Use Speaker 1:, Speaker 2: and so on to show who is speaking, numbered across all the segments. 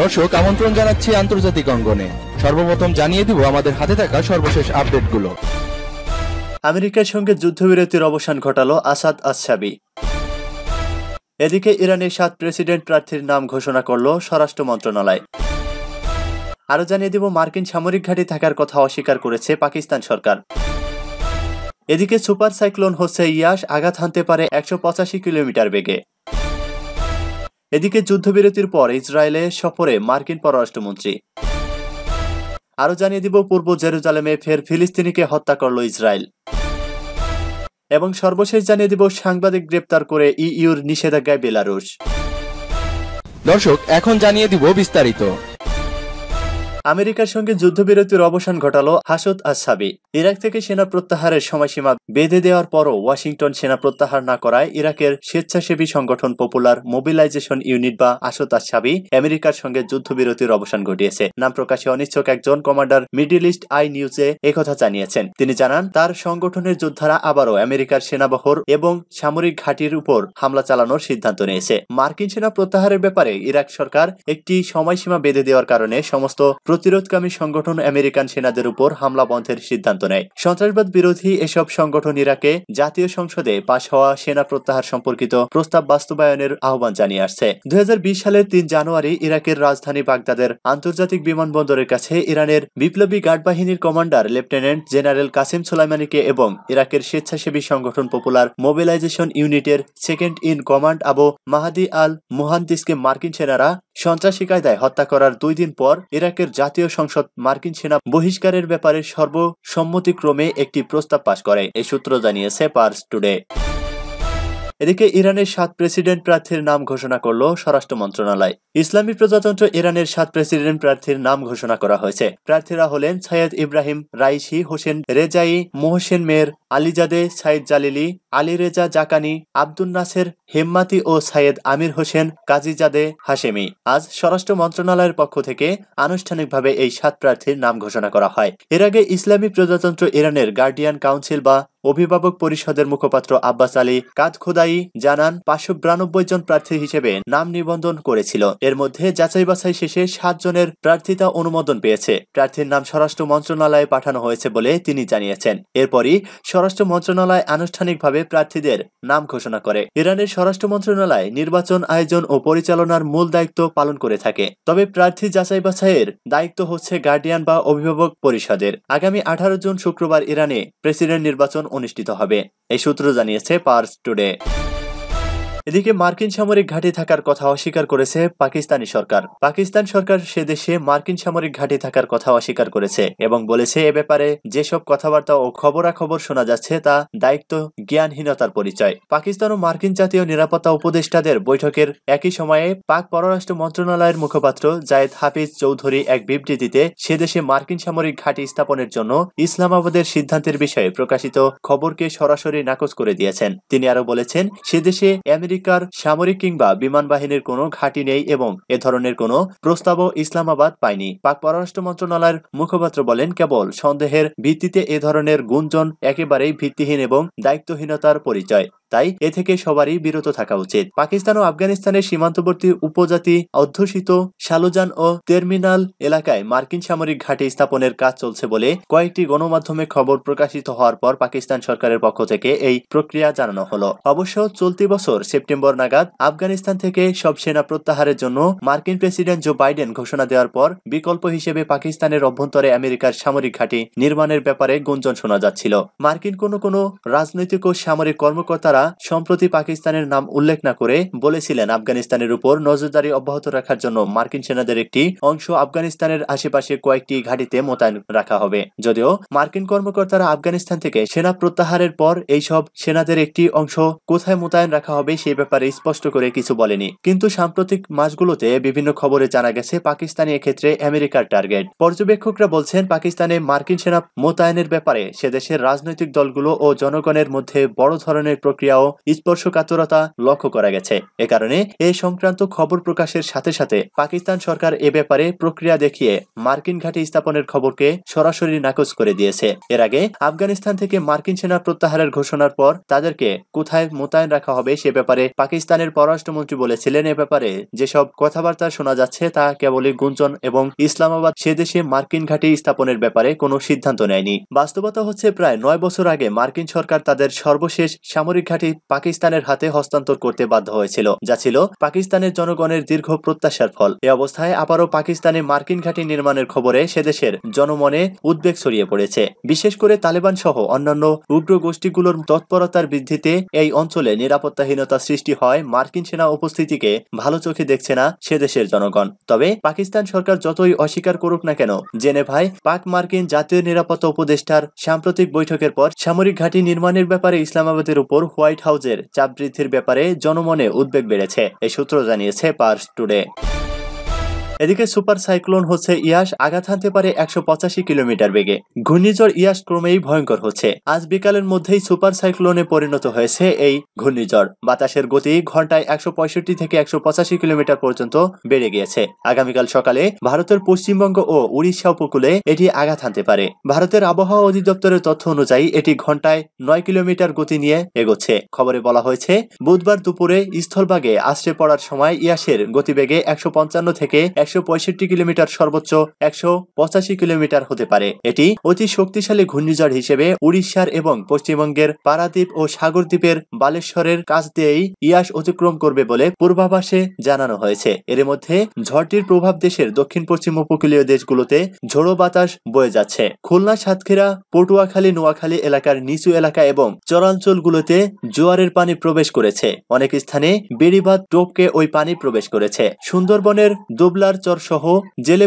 Speaker 1: দর্শক আমন্ত্রণ জানাচ্ছি আন্তর্জাতিক অঙ্গনে সর্বপ্রথম জানিয়ে দিব আমাদের হাতে থাকা সর্বশেষ আপডেটগুলো আমেরিকার সঙ্গে যুদ্ধবিরতির অবসান ঘটালো আসাদ আসাবি এদিকে ইরানের সাত প্রেসিডেন্ট প্রার্থীর নাম ঘোষণা করল স্বরাষ্ট্র মন্ত্রণালয় আরও জানিয়ে দিব মার্কিন সামরিক ঘাঁটি থাকার কথা অস্বীকার করেছে পাকিস্তান সরকার এদিকে সুপার সাইক্লোন হচ্ছে ইয়াস আঘাত হানতে পারে একশো পঁচাশি কিলোমিটার বেগে এদিকে যুদ্ধবিরতির পর ইসরায়েলে সফরে মার্কিন পররাষ্ট্রমন্ত্রী আরও জানিয়ে দিব পূর্ব জেরুজালেমে ফের ফিলিস্তিনিকে হত্যা করল ইসরায়েল এবং সর্বশেষ জানিয়ে দিব সাংবাদিক গ্রেপ্তার করে ইইউর নিষেধাজ্ঞায় বেলারুশ দর্শক এখন জানিয়ে দিব বিস্তারিত আমেরিকার সঙ্গে যুদ্ধবিরতির অবসান ঘটালো হাসত আসাবি ইরাক থেকে সেনা প্রত্যাহারের সময়সীমা বেঁধে দেওয়ার পরও ওয়াশিংটন সেনা প্রত্যাহার না করায় ইরাকের স্বেচ্ছাসেবী সংগঠন পপুলার মোবিলাইজেশন ইউনিট বা আসত আসাবি আমেরিকার সঙ্গে যুদ্ধবিরতির অবসান ঘটিয়েছে নাম প্রকাশে অনিচ্ছক একজন কমান্ডার মিডিল ইস্ট আই নিউজে একথা জানিয়েছেন তিনি জানান তার সংগঠনের যোদ্ধারা আবারও আমেরিকার সেনাবহর এবং সামরিক ঘাটির উপর হামলা চালানোর সিদ্ধান্ত নিয়েছে মার্কিন সেনা প্রত্যাহারের ব্যাপারে ইরাক সরকার একটি সময়সীমা বেঁধে দেওয়ার কারণে সমস্ত প্রতিরোধকামী সংগঠন আমেরিকান সেনাদের উপর হামলা বন্ধের সিদ্ধান্ত নেয় সন্ত্রাসবাদ বিরোধী এসব সংগঠন ইরাকে জাতীয় সংসদে পাশ হওয়া সেনা প্রত্যাহার সম্পর্কিত প্রস্তাব বাস্তবায়নের আহ্বান জানিয়ে আসছে দুই সালের তিন জানুয়ারি ইরাকের রাজধানী বাগদাদের আন্তর্জাতিক বিমানবন্দরের কাছে ইরানের বিপ্লবী গার্ড বাহিনীর কমান্ডার লেফটেন্যান্ট জেনারেল কাসিম সোলাইমানিকে এবং ইরাকের স্বেচ্ছাসেবী সংগঠন পপুলার মোবিলাইজেশন ইউনিটের second in command Abu Mahdi al মুহান্দিসকে মার্কিন সেনারা সন্ত্রাসী কায়দায় হত্যা করার দুই দিন পর ইরাকের জাতীয় সংসদ মার্কিন সেনা বহিষ্কারের ব্যাপারে সর্বসম্মতিক্রমে একটি প্রস্তাব পাশ করে এই সূত্র জানিয়েছে পার্স টুডে এদিকে ইরানের সাত প্রেসিডেন্ট প্রার্থীর নাম ঘোষণা করল স্বরাষ্ট্র মন্ত্রণালয় ইসলামী প্রজাতন্ত্র ইরানের সাত প্রেসিডেন্ট প্রার্থীর নাম ঘোষণা করা হয়েছে প্রার্থীরা হলেন Seyyed Ebrahim Raisi Hossein Rezaei Mohsen Mehralizadeh Saeed জালিলি Ali Reza জাকানি Abdul Naser হেম্মাতি ও সাইয়েদ আমির হোসেন কাজীজাদে হাশেমি আজ স্বরাষ্ট্র মন্ত্রণালয়ের পক্ষ থেকে আনুষ্ঠানিকভাবে এই সাত প্রার্থীর নাম ঘোষণা করা হয় এর আগে ইসলামী প্রজাতন্ত্র ইরানের গার্ডিয়ান কাউন্সিল বা অভিভাবক পরিষদের মুখপাত্র আব্বাস আলী কাদ খোদাই জানান পাঁচশো বিরানব্বই জন প্রার্থী হিসেবে নাম নিবন্ধন করেছিল এর মধ্যে যাচাই বাছাই শেষে জনের প্রার্থিতা অনুমোদন পেয়েছে প্রার্থীর নাম স্বরাষ্ট্র মন্ত্রণালয়ে পাঠানো হয়েছে বলে তিনি জানিয়েছেন এরপরই স্বরাষ্ট্র মন্ত্রণালয় আনুষ্ঠানিকভাবে প্রার্থীদের নাম ঘোষণা করে ইরানের স্বরাষ্ট্র মন্ত্রণালয় নির্বাচন আয়োজন ও পরিচালনার মূল দায়িত্ব পালন করে থাকে তবে প্রার্থী যাচাই বাছাইয়ের দায়িত্ব হচ্ছে গার্ডিয়ান বা অভিভাবক পরিষদের আগামী আঠারো জুন শুক্রবার ইরানে প্রেসিডেন্ট নির্বাচন অনুষ্ঠিত হবে এই সূত্র জানিয়েছে পার্স টুডে এদিকে মার্কিন সামরিক ঘাঁটি থাকার কথা অস্বীকার করেছে পাকিস্তানি সরকার পাকিস্তান সরকার সে দেশে মার্কিন সামরিক ঘাঁটি থাকার কথা অস্বীকার করেছে এবং বলেছে এ ব্যাপারে যেসব কথাবার্তা ও খবরাখবর শোনা যাচ্ছে তা দায়িত্ব জ্ঞানহীনতার পরিচয় পাকিস্তান ও মার্কিন জাতীয় নিরাপত্তা উপদেষ্টাদের বৈঠকের একই সময়ে পাক পররাষ্ট্র মন্ত্রণালয়ের মুখপাত্র জায়েদ হাফিজ চৌধুরী এক বিবৃতিতে সে দেশে মার্কিন সামরিক ঘাঁটি স্থাপনের জন্য ইসলামাবাদের সিদ্ধান্তের বিষয়ে প্রকাশিত খবরকে সরাসরি নাকচ করে দিয়েছেন তিনি আরো বলেছেন সে দেশে আমেরিকা আমেরিকার সামরিক কিংবা বিমান বাহিনীর কোনো ঘাঁটি নেই এবং এ ধরনের কোনো প্রস্তাবও ইসলামাবাদ পায়নি পাক পররাষ্ট্র মন্ত্রণালয়ের মুখপাত্র বলেন কেবল সন্দেহের ভিত্তিতে এ ধরনের গুঞ্জন একেবারেই ভিত্তিহীন এবং দায়িত্বহীনতার পরিচয় তাই এ থেকে সবারই বিরত থাকা উচিত পাকিস্তান ও আফগানিস্তানের সীমান্তবর্তী উপজাতি অধ্যুষিত শালুজান ও টার্মিনাল এলাকায় মার্কিন সামরিক ঘাঁটি স্থাপনের কাজ চলছে বলে কয়েকটি গণমাধ্যমে খবর প্রকাশিত হওয়ার পর পাকিস্তান সরকারের পক্ষ থেকে এই প্রক্রিয়া জানানো হলো অবশ্য চলতি বছর সেপ্টেম্বর নাগাদ আফগানিস্তান থেকে সব সেনা প্রত্যাহারের জন্য মার্কিন প্রেসিডেন্ট জো বাইডেন ঘোষণা দেওয়ার পর বিকল্প হিসেবে পাকিস্তানের অভ্যন্তরে আমেরিকার সামরিক ঘাঁটি নির্মাণের ব্যাপারে গুঞ্জন শোনা যাচ্ছিল মার্কিন কোনো কোনো রাজনৈতিক ও সামরিক কর্মকর্তারা নেতা সম্প্রতি পাকিস্তানের নাম উল্লেখ না করে বলেছিলেন আফগানিস্তানের উপর নজরদারি অব্যাহত রাখার জন্য মার্কিন সেনাদের একটি অংশ আফগানিস্তানের আশেপাশে কয়েকটি ঘাটিতে মোতায়েন রাখা হবে যদিও মার্কিন কর্মকর্তারা আফগানিস্তান থেকে সেনা প্রত্যাহারের পর এইসব সেনাদের একটি অংশ কোথায় মোতায়েন রাখা হবে সেই ব্যাপারে স্পষ্ট করে কিছু বলেনি কিন্তু সাম্প্রতিক মাসগুলোতে বিভিন্ন খবরে জানা গেছে পাকিস্তানি এক্ষেত্রে আমেরিকার টার্গেট পর্যবেক্ষকরা বলছেন পাকিস্তানে মার্কিন সেনা মোতায়েনের ব্যাপারে সে দেশের রাজনৈতিক দলগুলো ও জনগণের মধ্যে বড় ধরনের প্রক্রিয়া প্রক্রিয়াও স্পর্শকাতরতা লক্ষ্য করা গেছে এ কারণে এ সংক্রান্ত খবর প্রকাশের সাথে সাথে পাকিস্তান সরকার এ ব্যাপারে প্রক্রিয়া দেখিয়ে মার্কিন ঘাঁটি স্থাপনের খবরকে সরাসরি নাকচ করে দিয়েছে এর আগে আফগানিস্তান থেকে মার্কিন সেনা প্রত্যাহারের ঘোষণার পর তাদেরকে কোথায় মোতায়েন রাখা হবে সে ব্যাপারে পাকিস্তানের পররাষ্ট্রমন্ত্রী বলেছিলেন এ ব্যাপারে যেসব কথাবার্তা শোনা যাচ্ছে তা কেবলই গুঞ্জন এবং ইসলামাবাদ সে দেশে মার্কিন ঘাঁটি স্থাপনের ব্যাপারে কোনো সিদ্ধান্ত নেয়নি বাস্তবতা হচ্ছে প্রায় নয় বছর আগে মার্কিন সরকার তাদের সর্বশেষ সামরিক ঘাঁটি এলাকাটি পাকিস্তানের হাতে হস্তান্তর করতে বাধ্য হয়েছিল যা ছিল পাকিস্তানের জনগণের দীর্ঘ প্রত্যাশার ফল এ অবস্থায় আবারও পাকিস্তানে মার্কিন ঘাঁটি নির্মাণের খবরে সেদেশের জনমনে উদ্বেগ ছড়িয়ে পড়েছে বিশেষ করে তালেবান সহ অন্যান্য উগ্র গোষ্ঠীগুলোর তৎপরতার বৃদ্ধিতে এই অঞ্চলে নিরাপত্তাহীনতা সৃষ্টি হয় মার্কিন সেনা উপস্থিতিকে ভালো চোখে দেখছে না সেদেশের জনগণ তবে পাকিস্তান সরকার যতই অস্বীকার করুক না কেন জেনে ভাই পাক মার্কিন জাতীয় নিরাপত্তা উপদেষ্টার সাম্প্রতিক বৈঠকের পর সামরিক ঘাঁটি নির্মাণের ব্যাপারে ইসলামাবাদের উপর হোয়াইট হাউজের চাপ বৃদ্ধির ব্যাপারে জনমনে উদ্বেগ বেড়েছে এই সূত্র জানিয়েছে পার্স টুডে এদিকে সুপার সাইক্লোন হচ্ছে ইয়াস আঘাত হানতে পারে একশো কিলোমিটার বেগে ঘূর্ণিঝড় ইয়াস ক্রমেই ভয়ঙ্কর হচ্ছে আজ বিকালের মধ্যেই সুপার সাইক্লোনে পরিণত হয়েছে এই ঘূর্ণিঝড় বাতাসের গতি ঘন্টায় একশো থেকে একশো কিলোমিটার পর্যন্ত বেড়ে গিয়েছে আগামীকাল সকালে ভারতের পশ্চিমবঙ্গ ও উড়িষ্যা উপকূলে এটি আঘাত হানতে পারে ভারতের আবহাওয়া অধিদপ্তরের তথ্য অনুযায়ী এটি ঘন্টায় নয় কিলোমিটার গতি নিয়ে এগোচ্ছে খবরে বলা হয়েছে বুধবার দুপুরে স্থলভাগে আশ্রে পড়ার সময় ইয়াসের গতিবেগে একশো থেকে একশো একশো কিলোমিটার সর্বোচ্চ একশো কিলোমিটার হতে পারে এটি অতি শক্তিশালী ঘূর্ণিঝড় হিসেবে উড়িষ্যার এবং পশ্চিমবঙ্গের পারাদ্বীপ ও সাগরদ্বীপের বালেশ্বরের কাছ দিয়েই ইয়াস অতিক্রম করবে বলে পূর্বাভাসে জানানো হয়েছে এর মধ্যে ঝড়টির প্রভাব দেশের দক্ষিণ পশ্চিম উপকূলীয় দেশগুলোতে ঝোড়ো বাতাস বয়ে যাচ্ছে খুলনা সাতক্ষীরা পটুয়াখালী নোয়াখালী এলাকার নিচু এলাকা এবং চরাঞ্চলগুলোতে জোয়ারের পানি প্রবেশ করেছে অনেক স্থানে বেড়িবাদ টোপকে ওই পানি প্রবেশ করেছে সুন্দরবনের দুবলার চর সহ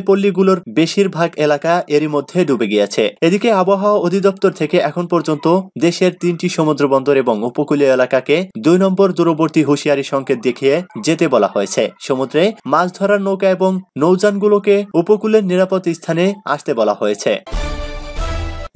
Speaker 1: পল্লীগুলোর বেশিরভাগ এলাকা এরই মধ্যে ডুবে গিয়েছে এদিকে আবহাওয়া অধিদপ্তর থেকে এখন পর্যন্ত দেশের তিনটি সমুদ্র বন্দর এবং উপকূলীয় এলাকাকে দুই নম্বর দূরবর্তী হুঁশিয়ারি সংকেত দেখিয়ে যেতে বলা হয়েছে সমুদ্রে মাছ ধরার নৌকা এবং নৌযানগুলোকে উপকূলের নিরাপদ স্থানে আসতে বলা হয়েছে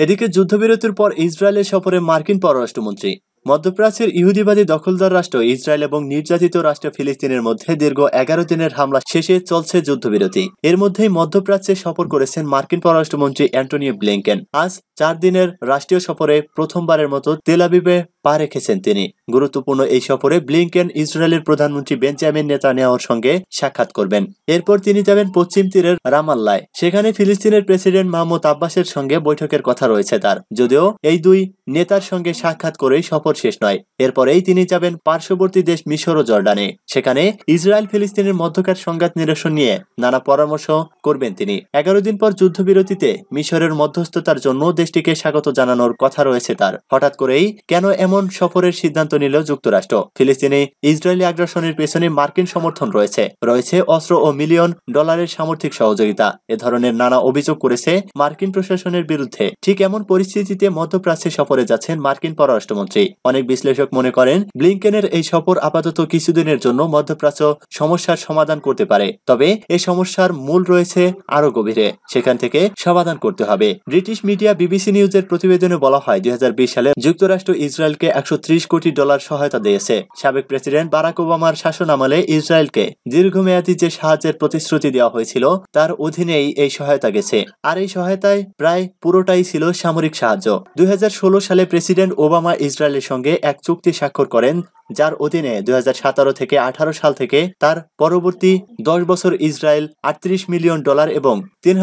Speaker 1: এদিকে যুদ্ধবিরতির পর ইসরায়েলের সফরে মার্কিন পররাষ্ট্রমন্ত্রী মধ্যপ্রাচ্যের ইহুদিবাদী দখলদার রাষ্ট্র ইসরায়েল এবং নির্যাতিত রাষ্ট্র ফিলিস্তিনের মধ্যে দীর্ঘ এগারো দিনের হামলা শেষে চলছে যুদ্ধবিরতি এর মধ্যেই মধ্যপ্রাচ্যে সফর করেছেন মার্কিন পররাষ্ট্রমন্ত্রী অ্যান্টনিও ব্লিংকেন আজ চার দিনের রাষ্ট্রীয় সফরে প্রথমবারের মতো তেলাবিবে পা রেখেছেন তিনি গুরুত্বপূর্ণ এই সফরে ব্লিংকেন ইসরায়েলের প্রধানমন্ত্রী বেঞ্জামিন নেতা নেওয়ার সঙ্গে সাক্ষাৎ করবেন এরপর তিনি যাবেন পশ্চিম তীরের রামাল্লায় সেখানে ফিলিস্তিনের প্রেসিডেন্ট মাহমুদ আব্বাসের সঙ্গে বৈঠকের কথা রয়েছে তার যদিও এই দুই নেতার সঙ্গে সাক্ষাৎ করেই সফর সফর শেষ নয় এরপরেই তিনি যাবেন পার্শ্ববর্তী দেশ মিশর ও জর্ডানে সেখানে ইসরায়েল ফিলিস্তিনের মধ্যকার সংঘাত নিরসন নিয়ে নানা পরামর্শ করবেন তিনি এগারো দিন পর যুদ্ধবিরতিতে মিশরের মধ্যস্থতার জন্য দেশটিকে স্বাগত জানানোর কথা রয়েছে তার হঠাৎ করেই কেন এমন সফরের সিদ্ধান্ত নিল যুক্তরাষ্ট্র ফিলিস্তিনে ইসরায়েলি আগ্রাসনের পেছনে মার্কিন সমর্থন রয়েছে রয়েছে অস্ত্র ও মিলিয়ন ডলারের সামর্থিক সহযোগিতা এ ধরনের নানা অভিযোগ করেছে মার্কিন প্রশাসনের বিরুদ্ধে ঠিক এমন পরিস্থিতিতে মধ্যপ্রাচ্যে সফরে যাচ্ছেন মার্কিন পররাষ্ট্রমন্ত্রী অনেক বিশ্লেষক মনে করেন ব্লিংকেনের এই সফর আপাতত কিছুদিনের জন্য মধ্যপ্রাচ্য সমস্যার সমাধান করতে পারে তবে এ সমস্যার মূল রয়েছে আরো গভীরে সেখান থেকে সমাধান করতে হবে ব্রিটিশ মিডিয়া বিবিসি নিউজের প্রতিবেদনে বলা হয় দুই সালে যুক্তরাষ্ট্র ইসরায়েলকে একশো কোটি ডলার সহায়তা দিয়েছে সাবেক প্রেসিডেন্ট বারাক ওবামার শাসন আমলে ইসরায়েলকে দীর্ঘমেয়াদী যে সাহায্যের প্রতিশ্রুতি দেওয়া হয়েছিল তার অধীনেই এই সহায়তা গেছে আর এই সহায়তায় প্রায় পুরোটাই ছিল সামরিক সাহায্য দুই সালে প্রেসিডেন্ট ওবামা ইসরায়েলের সঙ্গে সঙ্গে এক চুক্তি স্বাক্ষর করেন যার অধীনে দুই থেকে আঠারো সাল থেকে তার পরবর্তী দশ বছর ইসরায়েল আটত্রিশ মিলিয়ন ডলার এবং তিন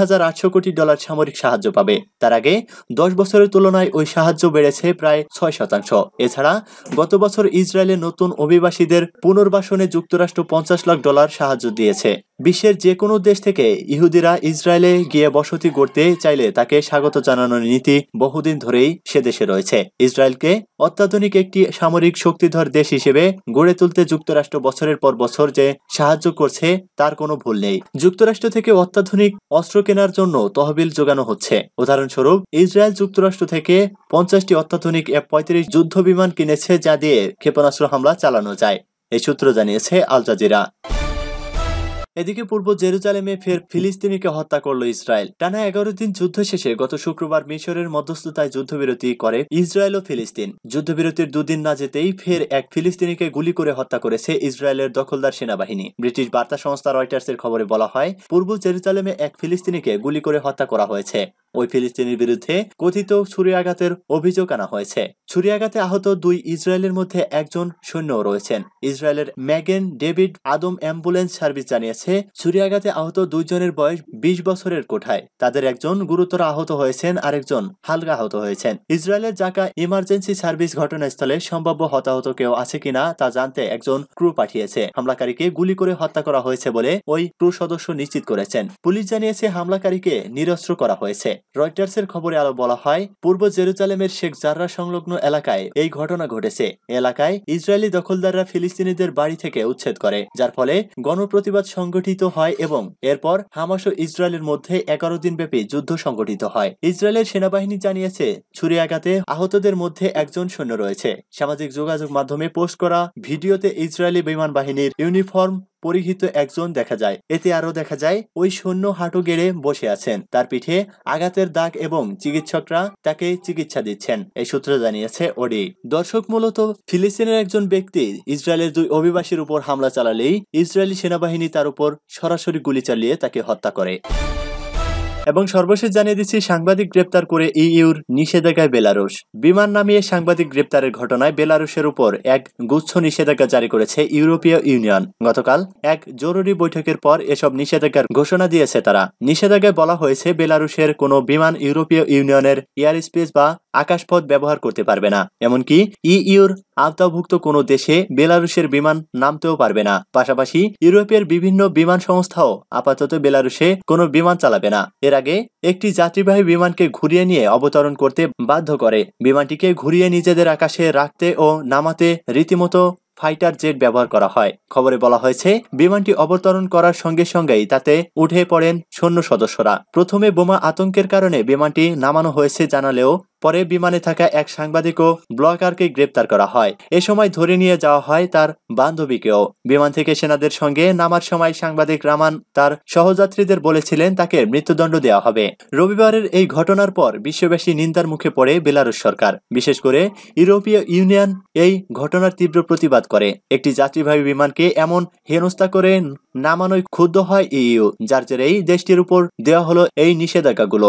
Speaker 1: কোটি ডলার সামরিক সাহায্য পাবে তার আগে দশ বছরের তুলনায় ওই সাহায্য বেড়েছে প্রায় ছয় শতাংশ এছাড়া গত বছর ইসরায়েলের নতুন অভিবাসীদের পুনর্বাসনে যুক্তরাষ্ট্র পঞ্চাশ লাখ ডলার সাহায্য দিয়েছে বিশ্বের যে কোনো দেশ থেকে ইহুদিরা ইসরায়েলে গিয়ে বসতি গড়তে চাইলে তাকে স্বাগত জানানোর নীতি বহুদিন ধরেই সে দেশে রয়েছে ইসরায়েলকে অত্যাধুনিক একটি সামরিক শক্তিধর দেশ হিসেবে গড়ে তুলতে যুক্তরাষ্ট্র বছরের পর বছর যে সাহায্য করছে তার কোনো ভুল নেই যুক্তরাষ্ট্র থেকে অত্যাধুনিক অস্ত্র কেনার জন্য তহবিল যোগানো হচ্ছে উদাহরণস্বরূপ ইসরায়েল যুক্তরাষ্ট্র থেকে পঞ্চাশটি অত্যাধুনিক এফ পঁয়ত্রিশ যুদ্ধ বিমান কিনেছে যা দিয়ে ক্ষেপণাস্ত্র হামলা চালানো যায় এই সূত্র জানিয়েছে আল জাজিরা এদিকে পূর্ব জেরুজালেমে ফের ফিলিস্তিনিকে হত্যা করল ইসরায়েল টানা এগারো দিন যুদ্ধ শেষে গত শুক্রবার মিশরের মধ্যস্থতায় যুদ্ধবিরতি করে ইসরায়েল ও ফিলিস্তিন যুদ্ধবিরতির দুদিন না যেতেই ফের এক ফিলিস্তিনিকে গুলি করে হত্যা করেছে ইসরায়েলের দখলদার সেনাবাহিনী ব্রিটিশ বার্তা সংস্থা রয়টার্সের খবরে বলা হয় পূর্ব জেরুজালেমে এক ফিলিস্তিনিকে গুলি করে হত্যা করা হয়েছে ওই ফিলিস্তিনির বিরুদ্ধে কথিত ছুরিয়াঘাতের অভিযোগ আনা হয়েছে আঘাতে আহত দুই ইসরায়েলের মধ্যে একজন সৈন্য রয়েছেন ইসরায়েলের Magen David Adom ambulance service জানিয়েছে আঘাতে আহত দুইজনের বয়স বিশ বছরের কোঠায় তাদের একজন গুরুতর আহত হয়েছেন আরেকজন হালকা আহত হয়েছেন ইসরায়েলের জাকা ইমার্জেন্সি সার্ভিস ঘটনাস্থলে সম্ভাব্য হতাহত কেউ আছে কিনা তা জানতে একজন ক্রু পাঠিয়েছে হামলাকারীকে গুলি করে হত্যা করা হয়েছে বলে ওই ক্রু সদস্য নিশ্চিত করেছেন পুলিশ জানিয়েছে হামলাকারীকে নিরস্ত্র করা হয়েছে রয়টার্সের খবরে আরও বলা হয় পূর্ব জেরুজালেমের শেখ জাররা সংলগ্ন এলাকায় এই ঘটনা ঘটেছে এলাকায় ইসরায়েলি দখলদাররা ফিলিস্তিনিদের বাড়ি থেকে উচ্ছেদ করে যার ফলে গণপ্রতিবাদ সংগঠিত হয় এবং এরপর হামাস ও ইসরায়েলের মধ্যে এগারো দিন ব্যাপী যুদ্ধ সংগঠিত হয় ইসরায়েলের সেনাবাহিনী জানিয়েছে ছুরি আঘাতে আহতদের মধ্যে একজন সৈন্য রয়েছে সামাজিক যোগাযোগ মাধ্যমে পোস্ট করা ভিডিওতে ইসরায়েলি বিমান বাহিনীর ইউনিফর্ম পরিহিত একজন দেখা যায় এতে আরও দেখা যায় ওই সৈন্য হাঁটু গেড়ে বসে আছেন তার পিঠে আঘাতের দাগ এবং চিকিৎসকরা তাকে চিকিৎসা দিচ্ছেন এই সূত্র জানিয়েছে ওডি দর্শক মূলত ফিলিস্তিনের একজন ব্যক্তি ইসরায়েলের দুই অভিবাসীর উপর হামলা চালালেই ইসরায়েলি সেনাবাহিনী তার উপর সরাসরি গুলি চালিয়ে তাকে হত্যা করে এবং সর্বশেষ জানিয়ে দিচ্ছি সাংবাদিক গ্রেপ্তার করে ইউর নিষেধাজ্ঞায় বেলারুশ বিমান নামিয়ে সাংবাদিক গ্রেপ্তারের ঘটনায় বেলারুশের উপর এক গুচ্ছ নিষেধাজ্ঞা জারি করেছে ইউরোপীয় ইউনিয়ন গতকাল এক জরুরি বৈঠকের পর এসব নিষেধাজ্ঞার ঘোষণা দিয়েছে তারা নিষেধাজ্ঞায় বলা হয়েছে বেলারুশের কোনো বিমান ইউরোপীয় ইউনিয়নের এয়ার স্পেস বা আকাশপথ ব্যবহার করতে পারবে না এমনকি ইইউর আওতাভুক্ত কোনো দেশে বেলারুশের বিমান নামতেও পারবে না পাশাপাশি ইউরোপের বিভিন্ন বিমান সংস্থাও আপাতত বেলারুশে কোনো বিমান চালাবে না এর আগে একটি যাত্রীবাহী বিমানকে ঘুরিয়ে নিয়ে অবতরণ করতে বাধ্য করে বিমানটিকে ঘুরিয়ে নিজেদের আকাশে রাখতে ও নামাতে রীতিমতো ফাইটার জেট ব্যবহার করা হয় খবরে বলা হয়েছে বিমানটি অবতরণ করার সঙ্গে সঙ্গেই তাতে উঠে পড়েন সৈন্য সদস্যরা প্রথমে বোমা আতঙ্কের কারণে বিমানটি নামানো হয়েছে জানালেও পরে বিমানে থাকা এক সাংবাদিক ও ব্লকারকে গ্রেপ্তার করা হয় এ সময় ধরে নিয়ে যাওয়া হয় তার বান্ধবীকেও বিমান থেকে সেনাদের সঙ্গে নামার সময় সাংবাদিক রামান তার সহযাত্রীদের বলেছিলেন তাকে মৃত্যুদণ্ড দেওয়া হবে রবিবারের এই ঘটনার পর বিশ্ববাসী নিন্দার মুখে পড়ে বেলারুশ সরকার বিশেষ করে ইউরোপীয় ইউনিয়ন এই ঘটনার তীব্র প্রতিবাদ করে একটি যাত্রীবাহী বিমানকে এমন হেনস্থা করে নামানোয় ক্ষুব্ধ হয় ইইউ যার জেরেই দেশটির উপর দেওয়া হলো এই নিষেধাজ্ঞাগুলো